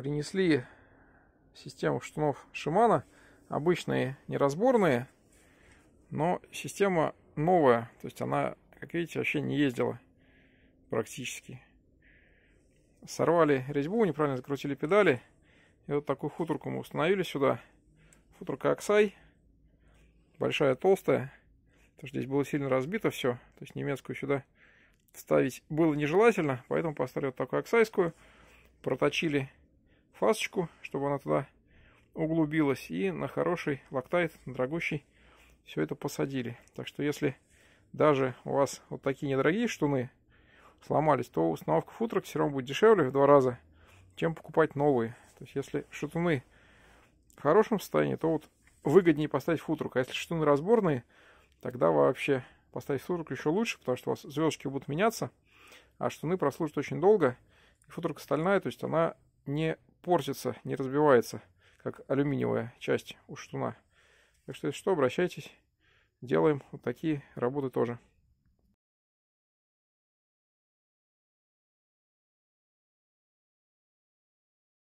принесли систему штунов Шимана. Обычные, неразборные, но система новая. То есть она, как видите, вообще не ездила практически. Сорвали резьбу, неправильно закрутили педали. И вот такую футерку мы установили сюда. Футерка Аксай. Большая, толстая. Потому что здесь было сильно разбито все. То есть немецкую сюда ставить было нежелательно. Поэтому поставили вот такую аксайскую. Проточили фасочку, чтобы она туда углубилась. И на хороший лактайт, на дорогущий, все это посадили. Так что если даже у вас вот такие недорогие штуны сломались, то установка футрок все равно будет дешевле в два раза, чем покупать новые. То есть если штуны в хорошем состоянии, то вот выгоднее поставить футрук. А если штуны разборные, тогда вообще поставить футрук еще лучше, потому что у вас звездочки будут меняться, а штуны прослужат очень долго. И футрук стальная, то есть она не портится, не разбивается, как алюминиевая часть у штуна. Так что, если что, обращайтесь. Делаем вот такие работы тоже.